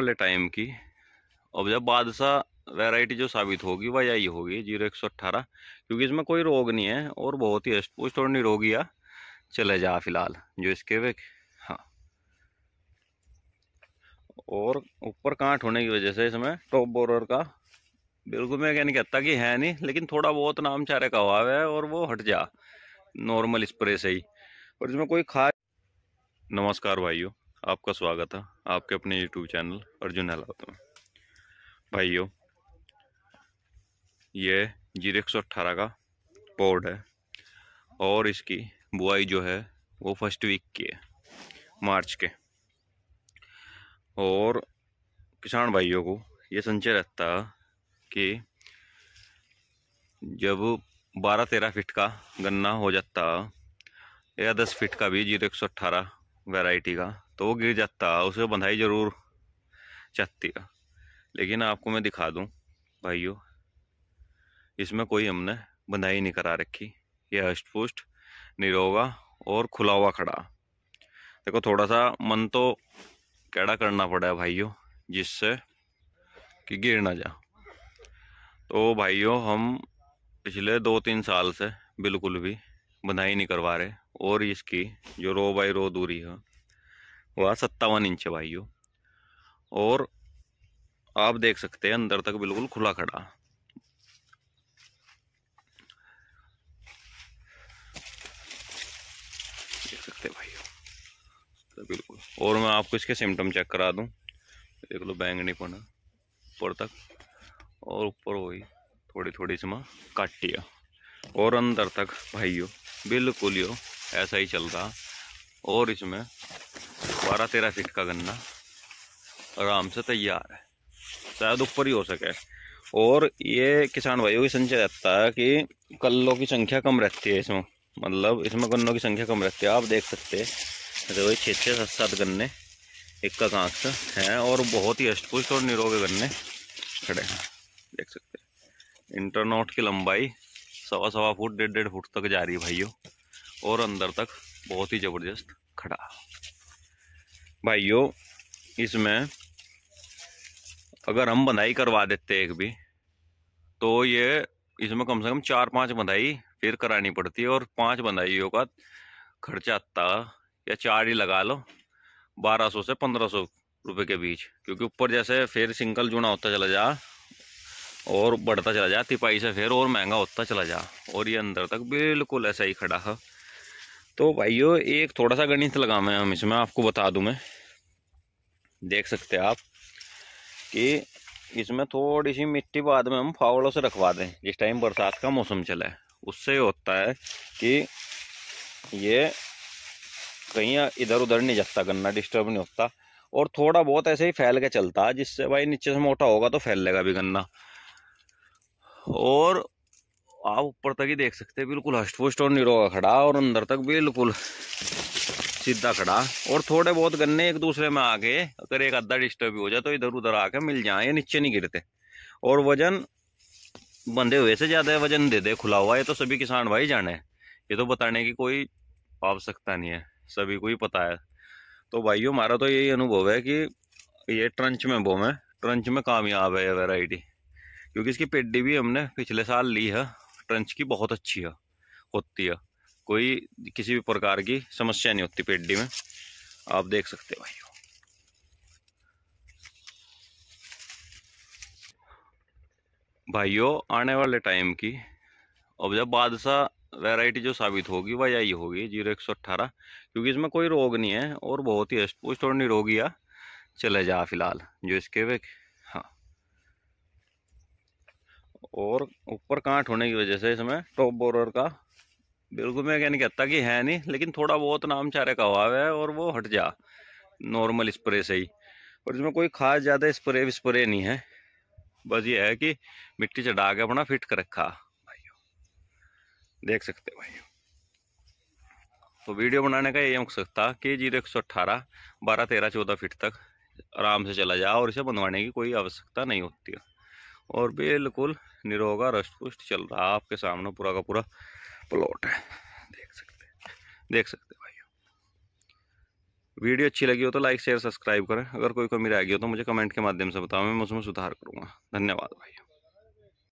वाले टाइम की और जब बादशाह वैरायटी जो साबित होगी वह यही होगी जीरो एक सौ अट्ठारह क्योंकि इसमें कोई रोग नहीं है और बहुत ही पुष्ट और निरोगिया चले जा फिलहाल जो इसके वे हाँ और ऊपर कांट होने की वजह से इसमें टॉप बोरर का बिल्कुल मैं क्या नहीं कहता कि है नहीं लेकिन थोड़ा बहुत नाम चारे का अभाव है और वो हट जा नॉर्मल स्प्रे से ही और इसमें कोई खास नमस्कार भाइयों आपका स्वागत है आपके अपने यूट्यूब चैनल अर्जुन हलावत में भाइयों ये जीरो एक सौ अट्ठारह का पौड है और इसकी बुआई जो है वो फर्स्ट वीक की है मार्च के और किसान भाइयों को ये संचय रहता कि जब बारह तेरह फिट का गन्ना हो जाता या दस फिट का भी जीरो एक सौ अट्ठारह का तो वो गिर जाता उसे बंधाई ज़रूर चाहती लेकिन आपको मैं दिखा दूं भाइयों इसमें कोई हमने बंधाई नहीं करा रखी ये हष्ट पुष्ट निरोगा और खुला हुआ खड़ा देखो थोड़ा सा मन तो कैड़ा करना पड़ा है भाइयों जिससे कि गिर ना जा तो भाइयों हम पिछले दो तीन साल से बिल्कुल भी बंधाई नहीं करवा रहे और इसकी जो रो बाई रो दूरी है वह सत्तावन इंच है भाइयों और आप देख सकते हैं अंदर तक बिल्कुल खुला खड़ा देख सकते हैं भाइयों तो बिल्कुल और मैं आपको इसके सिम्टम चेक करा दूं देख लो बैंगनी पना ऊपर तक और ऊपर वही थोड़ी थोड़ी समा काटिया और अंदर तक भाइयों बिल्कुल यो ऐसा ही चल रहा और इसमें बारह तेरह फीट का गन्ना आराम से तैयार है शायद ऊपर ही हो सके और ये किसान भाइयों की संचय रहता है कि कल्लों की संख्या कम रहती है इसमें मतलब इसमें गन्नों की संख्या कम रहती है आप देख सकते हैं वही छः छः सात सात गन्ने इक्का कांक हैं और बहुत ही अष्टपुष्ट और निरोग गन्ने खड़े हैं देख सकते हैं इंटरनोट की लंबाई सवा सवा फुट डेढ़ डेढ़ फुट तक जा रही है भाइयों और अंदर तक बहुत ही ज़बरदस्त खड़ा भाइयों इसमें अगर हम बंधाई करवा देते एक भी तो ये इसमें कम से कम चार पांच बंधाई फिर करानी पड़ती है और पांच बंधाइयों का खर्चा आता या चार ही लगा लो 1200 से 1500 रुपए के बीच क्योंकि ऊपर जैसे फिर सिंगल जुना होता चला जा और बढ़ता चला जा तिपाही से फिर और महंगा होता चला जा और ये अंदर तक बिल्कुल ऐसा ही खड़ा है तो भाइयों एक थोड़ा सा गणित लगा मैं हम इसमें आपको बता दूं मैं देख सकते हैं आप कि इसमें थोड़ी सी मिट्टी बाद में हम फावड़ों से रखवा दें जिस टाइम बरसात का मौसम चला उससे होता है कि ये कहीं इधर उधर नहीं जाता गन्ना डिस्टर्ब नहीं होता और थोड़ा बहुत ऐसे ही फैल के चलता है जिससे भाई नीचे से मोटा होगा तो फैल लेगा भी गन्ना और आप ऊपर तक ही देख सकते हैं बिल्कुल हष्ट पुष्ट और निरोगा खड़ा और अंदर तक बिल्कुल सीधा खड़ा और थोड़े बहुत गन्ने एक दूसरे में आके अगर एक आधा डिस्टर्ब हो जाए तो इधर उधर आके मिल जाए ये नीचे नहीं गिरते और वजन बंधे हुए से ज़्यादा वजन दे दे खुला हुआ ये तो सभी किसान भाई जाने ये तो बताने की कोई आवश्यकता नहीं है सभी को ही पता है तो भाइयों हमारा तो यही अनुभव है कि ये ट्रंच में बोम है ट्रंच में कामयाब है ये वेराइटी क्योंकि इसकी पेड्डी भी हमने पिछले साल ली है ट्रंच की बहुत अच्छी है होती है कोई किसी भी प्रकार की समस्या नहीं होती पेडी में आप देख सकते हो भाई भाइयों आने वाले टाइम की अब जब बादशाह वैरायटी जो साबित होगी वह यही होगी जीरो एक सौ अट्ठारह क्योंकि इसमें कोई रोग नहीं है और बहुत ही और निरोगी आ चले जा फिलहाल जो इसके वे हाँ और ऊपर कांट होने की वजह से इसमें टॉप बोरर का बिल्कुल मैं कहने कहता कि है नहीं लेकिन थोड़ा बहुत नाम चारे का हुआ है और वो हट जा नॉर्मल स्प्रे से ही और इसमें कोई खास ज़्यादा स्प्रे विस्प्रे नहीं है बस ये है कि मिट्टी चढ़ा के अपना फिट कर रखा भाइयों देख सकते हो भाइयों तो वीडियो बनाने का यही हो सकता कि जीरो एक सौ अट्ठारह बारह तेरह चौदह फिट तक आराम से चला जाए और इसे बनवाने की कोई आवश्यकता नहीं होती है और बिल्कुल निरोगा रस्ट पुष्ट चल रहा आपके सामने पूरा का पूरा प्लॉट है देख सकते हैं देख सकते हैं वीडियो अच्छी लगी हो तो लाइक शेयर सब्सक्राइब करें अगर कोई कमी रह गई हो तो मुझे कमेंट के माध्यम से बताओ मैं उसमें सुधार करूँगा धन्यवाद भाई